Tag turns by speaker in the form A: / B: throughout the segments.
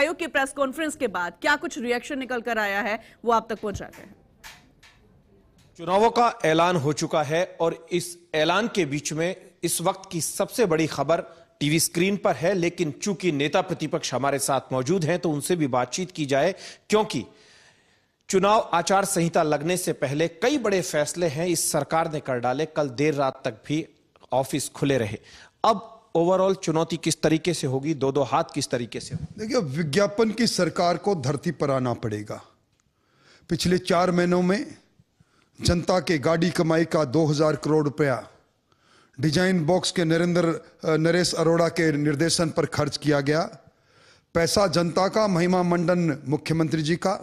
A: आयोग की press conference के बाद क्या कुछ रिएक्शन निकल कर आया है वो आप तक पहुंचाते हैं
B: चुनावों का ऐलान हो चुका है और इस ऐलान के बीच में इस वक्त की सबसे बड़ी खबर टीवी स्क्रीन पर है लेकिन चूंकि नेता प्रतिपक्ष हमारे साथ मौजूद हैं तो उनसे भी बातचीत की जाए क्योंकि चुनाव आचार संहिता लगने से पहले कई बड़े फैसले हैं इस सरकार ने कर डाले कल देर रात तक भी ऑफिस खुले रहे अब ओवरऑल चुनौती किस तरीके से होगी दो दो हाथ किस तरीके से
A: देखिए विज्ञापन की सरकार को धरती पर आना पड़ेगा पिछले चार महीनों में जनता के गाड़ी कमाई का 2000 करोड़ रुपया डिजाइन बॉक्स के नरेंद्र नरेश अरोड़ा के निर्देशन पर खर्च किया गया पैसा जनता का महिमा मंडन मुख्यमंत्री जी का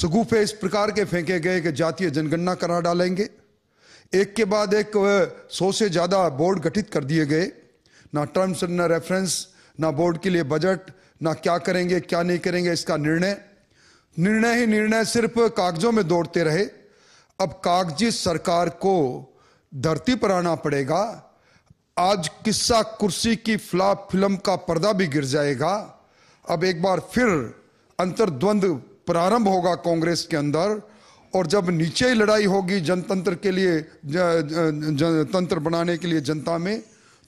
A: सगुफे इस प्रकार के फेंके गए कि जातीय जनगणना करा डालेंगे एक के बाद एक सौ से ज़्यादा बोर्ड गठित कर दिए गए ना टर्म्स एंड ना रेफरेंस ना बोर्ड के लिए बजट ना क्या करेंगे क्या नहीं करेंगे इसका निर्णय निर्णय ही निर्णय सिर्फ कागजों में दौड़ते रहे अब कागजी सरकार को धरती पर आना पड़ेगा आज किस्सा कुर्सी की फ्लाप फिल्म का पर्दा भी गिर जाएगा अब एक बार फिर अंतर्द्वंद प्रारंभ होगा कांग्रेस के अंदर और जब नीचे ही लड़ाई होगी जनतंत्र के लिए ज, ज, ज, तंत्र बनाने के लिए जनता में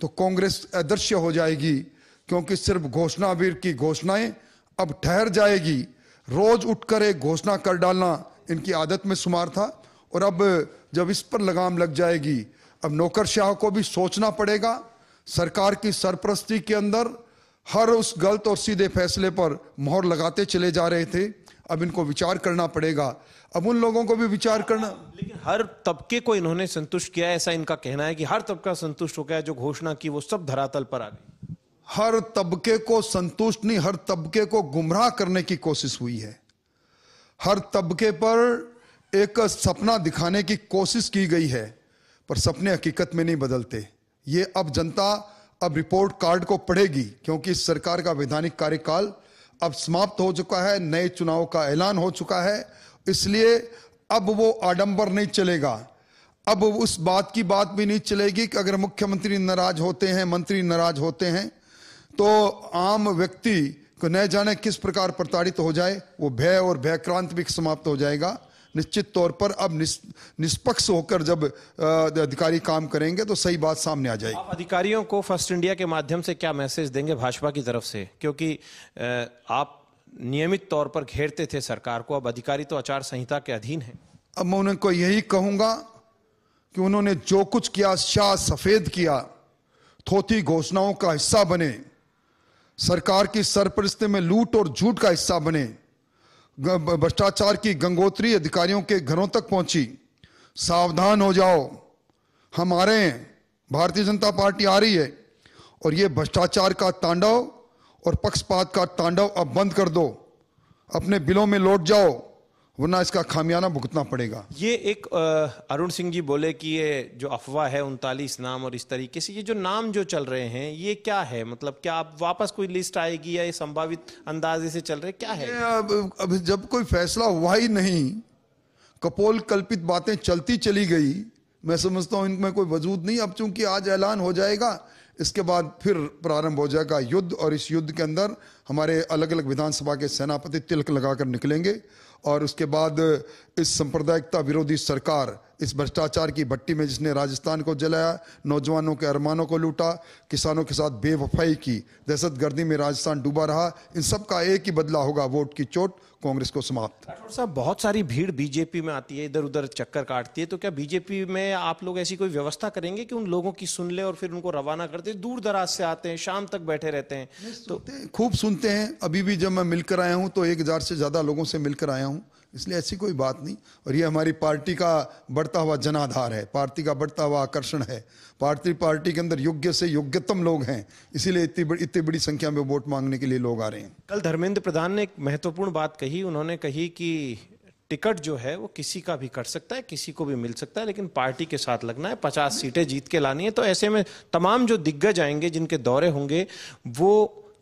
A: तो कांग्रेस अदृश्य हो जाएगी क्योंकि सिर्फ घोषणावीर की घोषणाएं अब ठहर जाएगी रोज उठकर एक घोषणा कर डालना इनकी आदत में शुमार था और अब जब इस पर लगाम लग जाएगी अब नौकरशाह को भी सोचना पड़ेगा सरकार की सरप्रस्ती के अंदर हर उस गलत और सीधे फैसले पर मोहर लगाते चले जा रहे थे अब इनको विचार करना पड़ेगा अब उन लोगों को भी विचार करना
B: लेकिन हर तबके को इन्होंने संतुष्ट किया ऐसा इनका कहना है कि हर तबका संतुष्ट हो गया जो घोषणा की वो सब धरातल पर आ गई
A: हर तबके को संतुष्ट नहीं हर तबके को गुमराह करने की कोशिश हुई है हर तबके पर एक सपना दिखाने की कोशिश की गई है पर सपने हकीकत में नहीं बदलते ये अब जनता अब रिपोर्ट कार्ड को पढ़ेगी क्योंकि इस सरकार का वैधानिक कार्यकाल अब समाप्त हो चुका है नए चुनाव का ऐलान हो चुका है इसलिए अब वो आडंबर नहीं चलेगा अब उस बात की बात भी नहीं चलेगी कि अगर मुख्यमंत्री नाराज होते हैं मंत्री नाराज होते हैं तो आम व्यक्ति को न जाने किस प्रकार प्रताड़ित तो हो जाए वो भय और भयक्रांत भी समाप्त हो जाएगा निश्चित तौर पर अब निष्पक्ष होकर जब अधिकारी काम करेंगे तो सही बात सामने आ जाएगी
B: आप अधिकारियों को फर्स्ट इंडिया के माध्यम से क्या मैसेज देंगे भाजपा की तरफ से क्योंकि आप नियमित तौर पर घेरते थे सरकार को अब अधिकारी तो आचार संहिता के अधीन है
A: अब मैं उनको यही कहूंगा कि उन्होंने जो कुछ किया शाह सफेद किया थोथी घोषणाओं का हिस्सा बने सरकार की सरपरिस्ते में लूट और झूठ का हिस्सा बने भ्रष्टाचार की गंगोत्री अधिकारियों के घरों तक पहुंची सावधान हो जाओ हम आ रहे हैं भारतीय जनता पार्टी आ रही है और ये भ्रष्टाचार का तांडव और पक्षपात का तांडव अब बंद कर दो अपने बिलों में लौट जाओ वरना इसका खामियाना भुगतना पड़ेगा
B: ये एक अरुण सिंह जी बोले कि ये जो अफवाह है उनतालीस नाम और इस तरीके से ये जो नाम जो चल रहे हैं ये क्या है मतलब क्या आप वापस कोई लिस्ट आएगी या ये संभावित अंदाजे से चल रहे क्या है
A: अब, अब जब कोई फैसला हुआ ही नहीं कपोल कल्पित बातें चलती चली गई मैं समझता हूँ इनमें कोई वजूद नहीं अब चूंकि आज ऐलान हो जाएगा इसके बाद फिर प्रारंभ हो जाएगा युद्ध और इस युद्ध के अंदर हमारे अलग अलग विधानसभा के सेनापति तिलक लगाकर निकलेंगे और उसके बाद इस सांप्रदायिकता विरोधी सरकार इस भ्रष्टाचार की भट्टी में जिसने राजस्थान को जलाया नौजवानों के अरमानों को लूटा किसानों के साथ बेवफाई की दहशतगर्दी में राजस्थान डूबा रहा इन सब का एक ही बदला होगा वोट की चोट कांग्रेस को समाप्त
B: साहब बहुत सारी भीड़ बीजेपी में आती है इधर उधर चक्कर काटती है तो क्या बीजेपी में आप लोग ऐसी कोई व्यवस्था करेंगे कि उन लोगों की सुन ले और फिर उनको रवाना करते दूर दराज से आते हैं शाम तक बैठे रहते हैं तो
A: खूब सुनते हैं अभी भी जब मैं मिलकर आया हूँ तो एक से ज्यादा लोगों से मिलकर आया आया हूँ इसलिए ऐसी कोई बात नहीं और ये हमारी पार्टी का बढ़ता हुआ जनाधार है पार्टी का बढ़ता हुआ आकर्षण है पार्टी पार्टी के अंदर योग्य से योग्यतम लोग हैं इसीलिए इतनी बड़ी इतनी बड़ी संख्या में वोट मांगने के लिए लोग आ रहे हैं
B: कल धर्मेंद्र प्रधान ने एक महत्वपूर्ण बात कही उन्होंने कही कि टिकट जो है वो किसी का भी कट सकता है किसी को भी मिल सकता है लेकिन पार्टी के साथ लगना है पचास सीटें जीत के लानी है तो ऐसे में तमाम जो दिग्गज आएंगे जिनके दौरे होंगे वो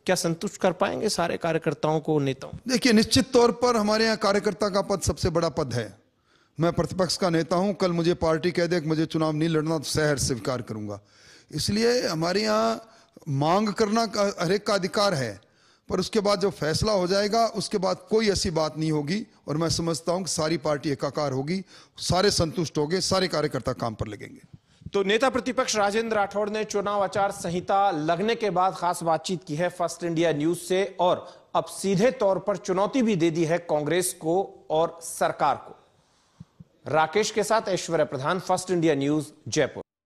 B: क्या संतुष्ट कर पाएंगे सारे कार्यकर्ताओं को नेताओं
A: देखिए निश्चित तौर पर हमारे यहाँ कार्यकर्ता का पद सबसे बड़ा पद है मैं प्रतिपक्ष का नेता हूं कल मुझे पार्टी कह दे कि मुझे चुनाव नहीं लड़ना तो शहर स्वीकार करूंगा इसलिए हमारे यहाँ मांग करना हर एक का अधिकार है पर उसके बाद जो फैसला हो जाएगा उसके बाद कोई ऐसी बात नहीं होगी और मैं समझता हूं कि सारी पार्टी एकाकार होगी सारे संतुष्ट होंगे सारे कार्यकर्ता काम पर लगेंगे
B: तो नेता प्रतिपक्ष राजेंद्र राठौड़ ने चुनाव आचार संहिता लगने के बाद खास बातचीत की है फर्स्ट इंडिया न्यूज से और अब सीधे तौर पर चुनौती भी दे दी है कांग्रेस को और सरकार को राकेश के साथ Aishwarya Pradhan First India News Jaipur